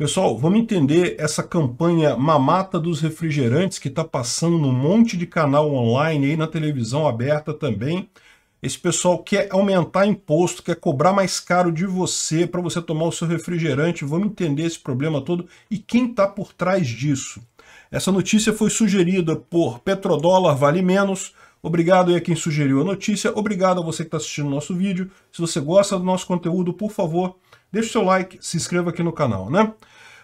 Pessoal, vamos entender essa campanha Mamata dos Refrigerantes que está passando num monte de canal online e na televisão aberta também. Esse pessoal quer aumentar imposto, quer cobrar mais caro de você para você tomar o seu refrigerante. Vamos entender esse problema todo e quem está por trás disso. Essa notícia foi sugerida por Petrodólar Vale Menos. Obrigado aí a quem sugeriu a notícia. Obrigado a você que está assistindo o nosso vídeo. Se você gosta do nosso conteúdo, por favor, deixe seu like, se inscreva aqui no canal, né?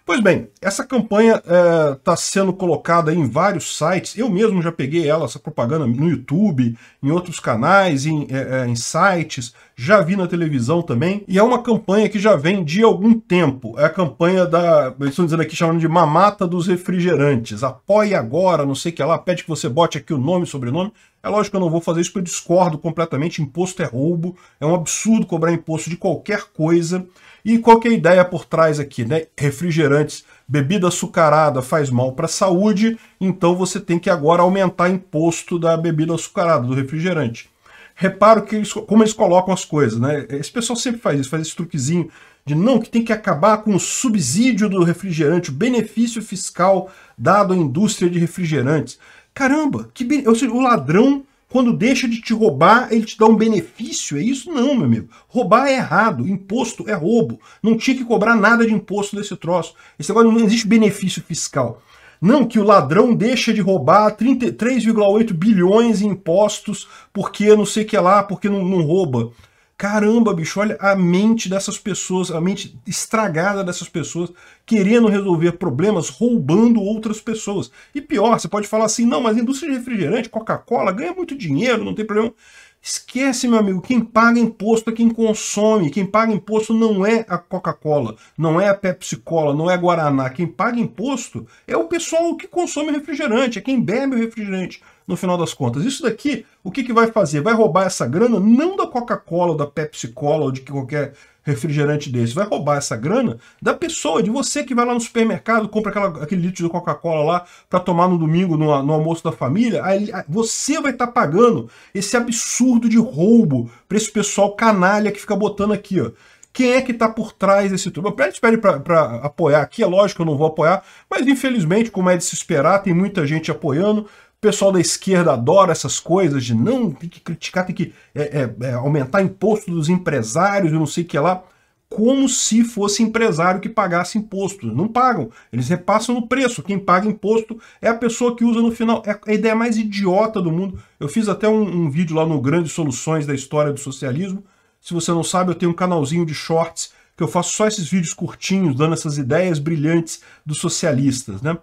Pois bem, essa campanha está é, tá sendo colocada em vários sites. Eu mesmo já peguei ela, essa propaganda, no YouTube, em outros canais, em, é, é, em sites. Já vi na televisão também. E é uma campanha que já vem de algum tempo. É a campanha da, eles estão dizendo aqui, chamando de mamata dos refrigerantes. Apoie agora, não sei o que lá. Pede que você bote aqui o nome e sobrenome. É lógico que eu não vou fazer isso porque eu discordo completamente. Imposto é roubo. É um absurdo cobrar imposto de qualquer coisa. E qual que é a ideia por trás aqui, né? Refrigerantes, bebida açucarada faz mal para a saúde, então você tem que agora aumentar imposto da bebida açucarada, do refrigerante. Reparo que eles, como eles colocam as coisas, né? Esse pessoal sempre faz isso, faz esse truquezinho de não, que tem que acabar com o subsídio do refrigerante, o benefício fiscal dado à indústria de refrigerantes. Caramba, que ben... o ladrão quando deixa de te roubar, ele te dá um benefício. É isso? Não, meu amigo. Roubar é errado. Imposto é roubo. Não tinha que cobrar nada de imposto desse troço. Esse negócio não existe benefício fiscal. Não, que o ladrão deixa de roubar 33,8 bilhões em impostos porque não sei o que é lá, porque não, não rouba. Caramba, bicho, olha a mente dessas pessoas, a mente estragada dessas pessoas, querendo resolver problemas roubando outras pessoas. E pior, você pode falar assim: não, mas a indústria de refrigerante, Coca-Cola, ganha muito dinheiro, não tem problema. Esquece, meu amigo, quem paga imposto é quem consome. Quem paga imposto não é a Coca-Cola, não é a Pepsi-Cola, não é a Guaraná. Quem paga imposto é o pessoal que consome refrigerante, é quem bebe o refrigerante no final das contas. Isso daqui, o que, que vai fazer? Vai roubar essa grana não da Coca-Cola, da Pepsi-Cola ou de qualquer refrigerante desse. Vai roubar essa grana da pessoa, de você que vai lá no supermercado, compra aquela, aquele litro de Coca-Cola lá para tomar no domingo, no, no, almoço da família. Aí, você vai estar tá pagando esse absurdo de roubo para esse pessoal canalha que fica botando aqui, ó quem é que está por trás desse tudo. Eu pede para apoiar aqui, é lógico que eu não vou apoiar, mas infelizmente, como é de se esperar, tem muita gente apoiando pessoal da esquerda adora essas coisas de não, tem que criticar, tem que é, é, é, aumentar imposto dos empresários e não sei o que lá, como se fosse empresário que pagasse imposto. Não pagam, eles repassam no preço. Quem paga imposto é a pessoa que usa no final. É a ideia mais idiota do mundo. Eu fiz até um, um vídeo lá no Grandes Soluções da História do Socialismo. Se você não sabe, eu tenho um canalzinho de shorts que eu faço só esses vídeos curtinhos, dando essas ideias brilhantes dos socialistas, né?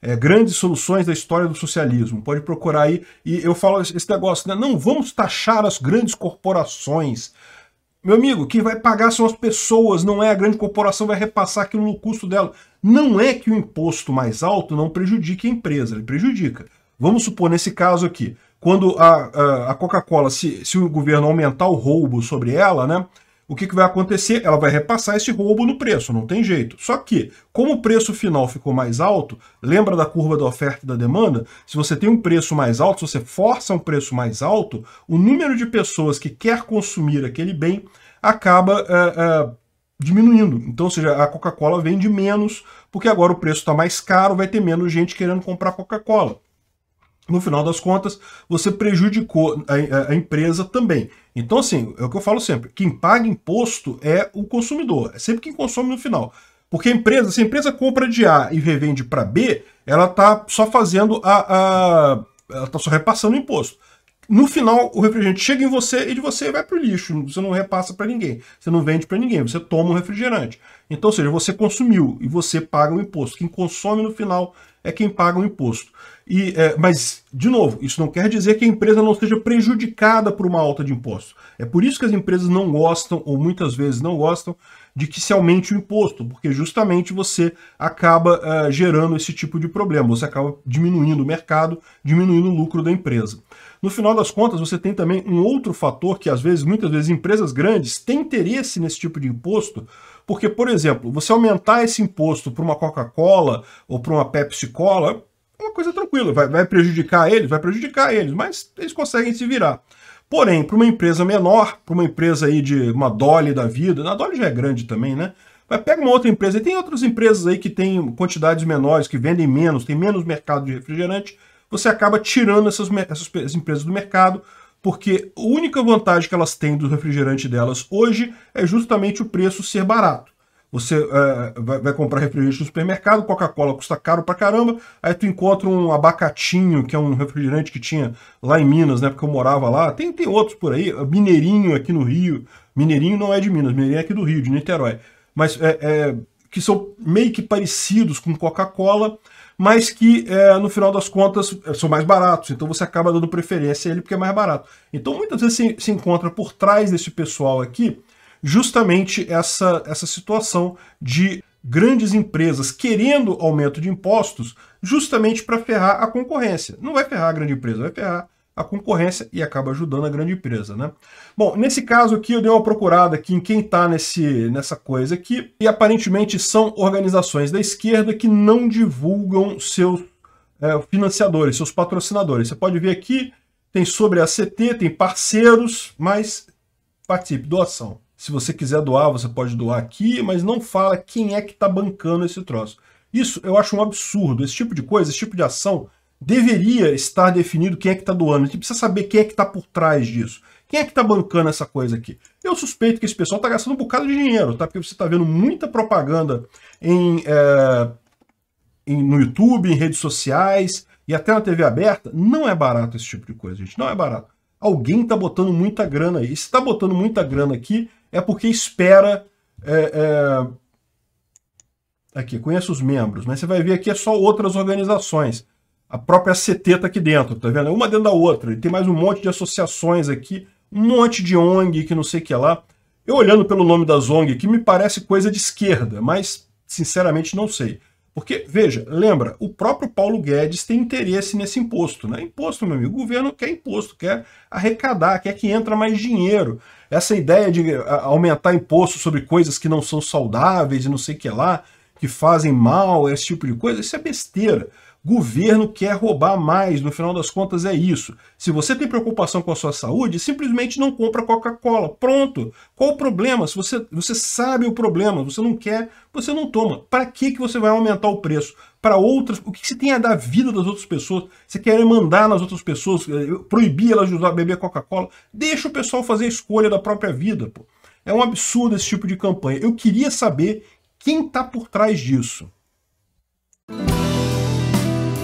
é, grandes soluções da história do socialismo. Pode procurar aí. E eu falo esse negócio, né? Não vamos taxar as grandes corporações. Meu amigo, quem vai pagar são as pessoas, não é a grande corporação, vai repassar aquilo no custo dela. Não é que o imposto mais alto não prejudique a empresa, ele prejudica. Vamos supor, nesse caso aqui, quando a, a, a Coca-Cola, se, se o governo aumentar o roubo sobre ela, né? o que, que vai acontecer? Ela vai repassar esse roubo no preço, não tem jeito. Só que, como o preço final ficou mais alto, lembra da curva da oferta e da demanda? Se você tem um preço mais alto, se você força um preço mais alto, o número de pessoas que quer consumir aquele bem acaba eh, eh, diminuindo. Então, ou seja, a Coca-Cola vende menos, porque agora o preço está mais caro, vai ter menos gente querendo comprar Coca-Cola. No final das contas, você prejudicou a, a, a empresa também. Então, assim, é o que eu falo sempre: quem paga imposto é o consumidor, é sempre quem consome no final. Porque a empresa, se a empresa compra de A e revende para B, ela está só fazendo a, a ela está só repassando o imposto. No final, o refrigerante chega em você e de você vai para o lixo. Você não repassa para ninguém. Você não vende para ninguém. Você toma um refrigerante. Então, ou seja, você consumiu e você paga o imposto. Quem consome no final é quem paga o imposto. E, é, mas, de novo, isso não quer dizer que a empresa não seja prejudicada por uma alta de imposto. É por isso que as empresas não gostam, ou muitas vezes não gostam, de que se aumente o imposto, porque justamente você acaba uh, gerando esse tipo de problema, você acaba diminuindo o mercado, diminuindo o lucro da empresa. No final das contas, você tem também um outro fator que às vezes, muitas vezes, empresas grandes têm interesse nesse tipo de imposto, porque, por exemplo, você aumentar esse imposto para uma Coca-Cola ou para uma Pepsi-Cola uma coisa tranquila. Vai, vai prejudicar eles? Vai prejudicar eles, mas eles conseguem se virar. Porém, para uma empresa menor, para uma empresa aí de uma Dolly da vida, a Dolly já é grande também, né? Mas pega uma outra empresa, e tem outras empresas aí que têm quantidades menores, que vendem menos, tem menos mercado de refrigerante, você acaba tirando essas, essas empresas do mercado, porque a única vantagem que elas têm do refrigerante delas hoje é justamente o preço ser barato. Você é, vai, vai, comprar refrigerante no supermercado, Coca-Cola custa caro pra caramba, aí tu encontra um abacatinho, que é um refrigerante que tinha lá em Minas, né? Porque eu morava lá. Tem, tem outros por aí, Mineirinho aqui no Rio. Mineirinho não é de Minas, Mineirinho é aqui do Rio, de Niterói. Mas é, é que são meio que parecidos com Coca-Cola, mas que é, no final das contas é, são mais baratos. Então você acaba dando preferência a ele porque é mais barato. Então muitas vezes se, se encontra por trás desse pessoal aqui justamente essa, essa situação de grandes empresas querendo aumento de impostos justamente para ferrar a concorrência. Não vai ferrar a grande empresa, vai ferrar a concorrência e acaba ajudando a grande empresa, né? Bom, nesse caso aqui eu dei uma procurada aqui em quem está nesse nessa coisa aqui e aparentemente são organizações da esquerda que não divulgam seus é, financiadores, seus patrocinadores. Você pode ver aqui tem sobre a CT, tem parceiros, mas participe doação. Se você quiser doar, você pode doar aqui, mas não fala quem é que está bancando esse troço. Isso eu acho um absurdo. Esse tipo de coisa, esse tipo de ação, deveria estar definido quem é que está doando. A gente precisa saber quem é que está por trás disso. Quem é que está bancando essa coisa aqui? Eu suspeito que esse pessoal está gastando um bocado de dinheiro, tá? Porque você está vendo muita propaganda em, é, em, no YouTube, em redes sociais e até na TV aberta. Não é barato esse tipo de coisa, gente. Não é barato. Alguém está botando muita grana aí. E se está botando muita grana aqui, é porque espera. É, é... Aqui, conheço os membros, mas você vai ver aqui é só outras organizações. A própria CT está aqui dentro, tá vendo? É uma dentro da outra. E tem mais um monte de associações aqui, um monte de ONG que não sei o que lá. Eu olhando pelo nome das ONG que me parece coisa de esquerda, mas sinceramente não sei. Porque, veja, lembra, o próprio Paulo Guedes tem interesse nesse imposto. Né? Imposto, meu amigo, o governo quer imposto, quer arrecadar, quer que entra mais dinheiro. Essa ideia de eh, aumentar imposto sobre coisas que não são saudáveis e não sei o que lá, que fazem mal, esse tipo de coisa, isso é besteira. Governo quer roubar mais, no final das contas é isso. Se você tem preocupação com a sua saúde, simplesmente não compra Coca-Cola. Pronto. Qual o problema? Se você, você sabe o problema, você não quer, você não toma. Para que, que você vai aumentar o preço? Para outras, o que, que você tem a dar vida das outras pessoas? Você quer mandar nas outras pessoas, eh, proibir elas de usar beber Coca-Cola? Deixa o pessoal fazer a escolha da própria vida, pô. É um absurdo esse tipo de campanha. Eu queria saber quem está por trás disso.